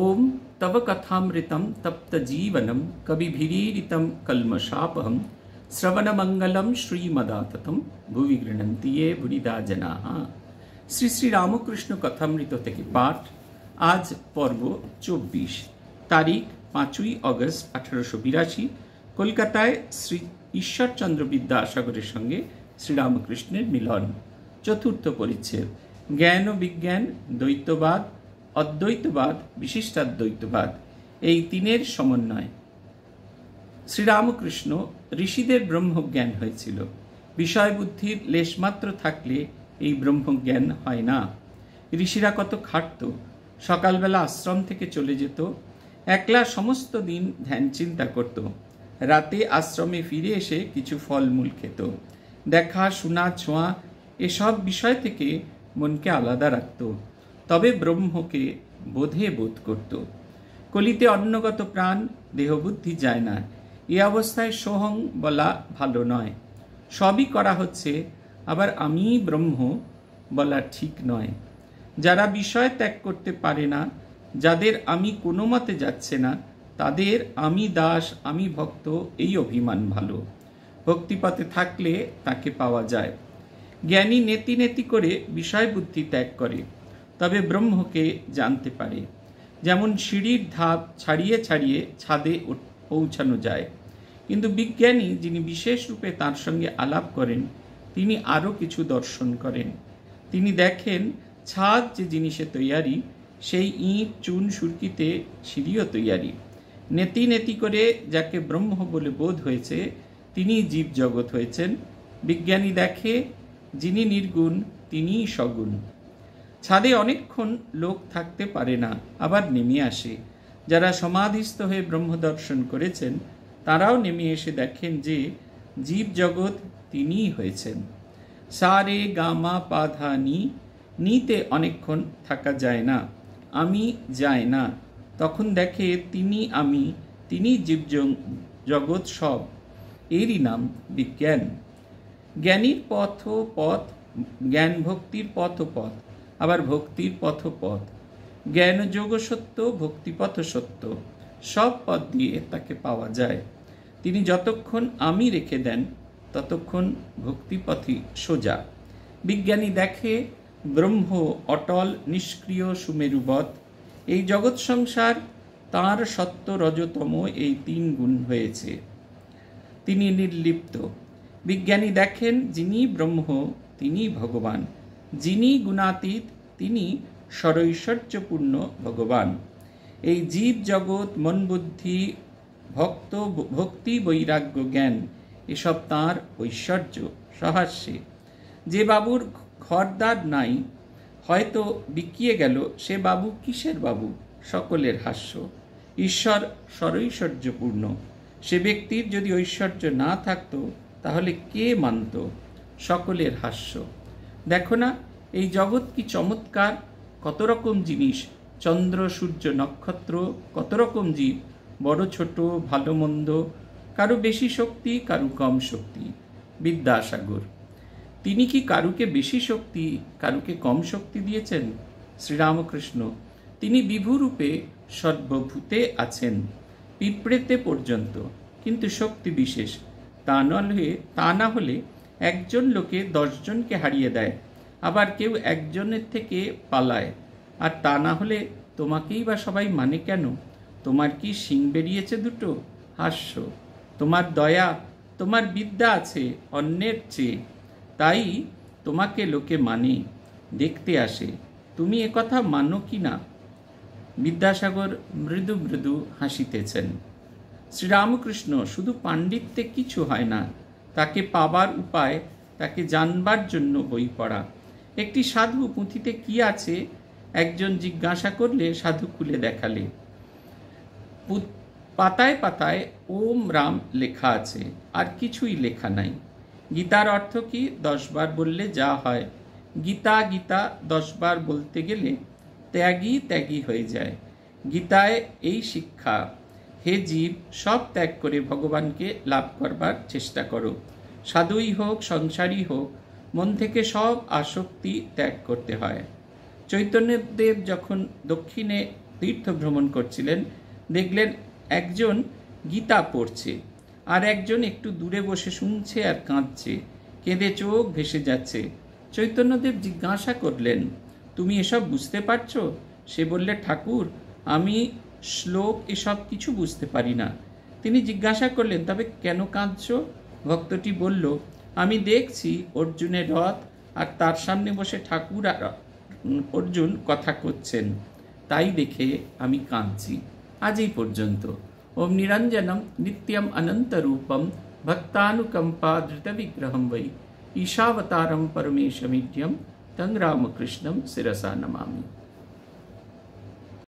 ॐ तव कथामृतं तप्तजीवनं कविभिरीरितं कल्मषापहं श्रवणमङ्गलं श्रीमदाततं ভুবি গৃহন্তি এ ভুরিদা জনাহ শ্রী শ্রী রামকৃষ্ণ কথামৃত থেকে পাঠ আজ পর্ব চব্বিশ তারিখ পাঁচই অগস্ট আঠারোশো বিরাশি কলকাতায় শ্রী ঈশ্বরচন্দ্র বিদ্যাসাগরের সঙ্গে শ্রীরামকৃষ্ণের মিলন চতুর্থ পরিচ্ছেদ জ্ঞান ও বিজ্ঞান দ্বৈতবাদ অদ্বৈতবাদ বিশিষ্টাদ্বৈতবাদ এই তিনের সমন্বয় শ্রীরামকৃষ্ণ ঋষিদের ব্রহ্মজ্ঞান হয়েছিল বিষয়বুদ্ধির লেশমাত্র থাকলে এই ব্রহ্মজ্ঞান হয় না ঋষিরা কত খাটত সকালবেলা আশ্রম থেকে চলে যেত একলা সমস্ত দিন ধ্যান চিন্তা করত রাতে আশ্রমে ফিরে এসে কিছু ফলমূল খেত দেখা শোনা ছোঁয়া এসব বিষয় থেকে মনকে আলাদা রাখত তবে ব্রহ্মকে বোধে বোধ করত কলিতে অন্নগত প্রাণ দেহবুদ্ধি যায় না এ অবস্থায় সোহং বলা ভালো নয় সবই করা হচ্ছে আবার আমি ব্রহ্ম বলা ঠিক নয় যারা বিষয় ত্যাগ করতে পারে না যাদের আমি কোনো মতে যাচ্ছে না তাদের আমি দাস আমি ভক্ত এই অভিমান ভালো ভক্তিপথে থাকলে তাকে পাওয়া যায় জ্ঞানী নেতি নেতি করে বিষয় বুদ্ধি ত্যাগ করে তবে ব্রহ্মকে জানতে পারে যেমন সিঁড়ির ধাপ ছাড়িয়ে ছাড়িয়ে ছাদে পৌঁছানো যায় কিন্তু বিজ্ঞানী যিনি বিশেষরূপে তার সঙ্গে আলাপ করেন তিনি আরও কিছু দর্শন করেন তিনি দেখেন ছাদ যে জিনিসে তৈয়ারি সেই ইঁট চুন সুরকিতে সিঁড়িও তৈয়ারি নেতি নেতি করে যাকে ব্রহ্ম বলে বোধ হয়েছে তিনি জীব জগৎ হয়েছেন বিজ্ঞানী দেখে যিনি নির্গুণ তিনিই সগুণ ছাদে অনেকক্ষণ লোক থাকতে পারে না আবার নেমে আসে যারা সমাধিস্থ হয়ে ব্রহ্মদর্শন করেছেন তারাও নেমে এসে দেখেন যে জীব জগৎ তিনিই হয়েছেন সারে গামা পাধা নি নিতে অনেকক্ষণ থাকা যায় না আমি যায় না তখন দেখে তিনি আমি তিনি জীব জগৎ সব এরই নাম বিজ্ঞান জ্ঞানীর পথ পথ জ্ঞান ভক্তির পথ পথ আবার ভক্তির পথপথ যোগ সত্য ভক্তিপথ সত্য সব পথ দিয়ে তাকে পাওয়া যায় তিনি যতক্ষণ আমি রেখে দেন ততক্ষণ ভক্তিপথই সোজা বিজ্ঞানী দেখে ব্রহ্ম অটল নিষ্ক্রিয় সুমেরুবত এই জগৎ সংসার তাঁর সত্য রজতম এই তিন গুণ হয়েছে তিনি নির্লিপ্ত বিজ্ঞানী দেখেন যিনি ব্রহ্ম তিনি ভগবান যিনি গুণাতীত তিনি সরৈশ্বর্যপূর্ণ ভগবান এই জীব জগৎ মন বুদ্ধি ভক্ত ভক্তি বৈরাগ্য জ্ঞান এসব তাঁর ঐশ্বর্য সহাস্যে যে বাবুর ঘরদার নাই হয়তো বিকিয়ে গেল সে বাবু কিসের বাবু সকলের হাস্য ঈশ্বর সরৈশ্বর্যপূর্ণ সে ব্যক্তির যদি ঐশ্বর্য না থাকত তাহলে কে মানত সকলের হাস্য দেখো না এই জগৎ কি চমৎকার কত রকম জিনিস চন্দ্র সূর্য নক্ষত্র কত রকম জীব বড় ছোট ভালো মন্দ কারো বেশি শক্তি কারু কম শক্তি বিদ্যাসাগর তিনি কি কারুকে বেশি শক্তি কারুকে কম শক্তি দিয়েছেন শ্রীরামকৃষ্ণ তিনি বিভুরূপে সর্বভূতে আছেন পিঁপড়েতে পর্যন্ত কিন্তু শক্তি বিশেষ তা নলে তা না হলে একজন লোকে দশজনকে হারিয়ে দেয় আবার কেউ একজনের থেকে পালায় আর তা না হলে তোমাকেই বা সবাই মানে কেন তোমার কি শিং বেরিয়েছে দুটো হাস্য তোমার দয়া তোমার বিদ্যা আছে অন্যের চেয়ে তাই তোমাকে লোকে মানে দেখতে আসে তুমি একথা মানো কি না বিদ্যাসাগর মৃদু মৃদু হাসিতেছেন শ্রীরামকৃষ্ণ শুধু পাণ্ডিত্যে কিছু হয় না তাকে পাবার উপায় তাকে জানবার জন্য বই পড়া একটি সাধু পুঁথিতে কি আছে একজন জিজ্ঞাসা করলে সাধু খুলে দেখালে পাতায় পাতায় ওম রাম লেখা আছে আর কিছুই লেখা নাই গীতার অর্থ কি দশবার বললে যা হয় গীতা গীতা দশবার বলতে গেলে ত্যাগী ত্যাগী হয়ে যায় গীতায় এই শিক্ষা হে জীব সব ত্যাগ করে ভগবানকে লাভ করবার চেষ্টা করো সাধুই হোক সংসারই হোক মন থেকে সব আসক্তি ত্যাগ করতে হয় চৈতন্যদেব যখন দক্ষিণে তীর্থ ভ্রমণ করছিলেন দেখলেন একজন গীতা পড়ছে আর একজন একটু দূরে বসে শুনছে আর কাঁদছে কেঁদে চোখ ভেসে যাচ্ছে চৈতন্যদেব জিজ্ঞাসা করলেন তুমি এসব বুঝতে পারছো সে বললে ঠাকুর আমি শ্লোক এসব কিছু বুঝতে পারি না তিনি জিজ্ঞাসা করলেন তবে কেন কাঁদছ ভক্তটি বলল আমি দেখছি অর্জুনের রথ আর তার সামনে বসে ঠাকুর আর অর্জুন কথা করছেন তাই দেখে আমি কাঁদছি আজ এই পর্যন্ত ওম নিরঞ্জনম নিত্যম অনন্তরূপম ভক্তানুকম্পা ধৃতবিগ্রহম বৈ ঈশাবতারম পরমেশমিঢ্যম তং রামকৃষ্ণম শিরসা নমামি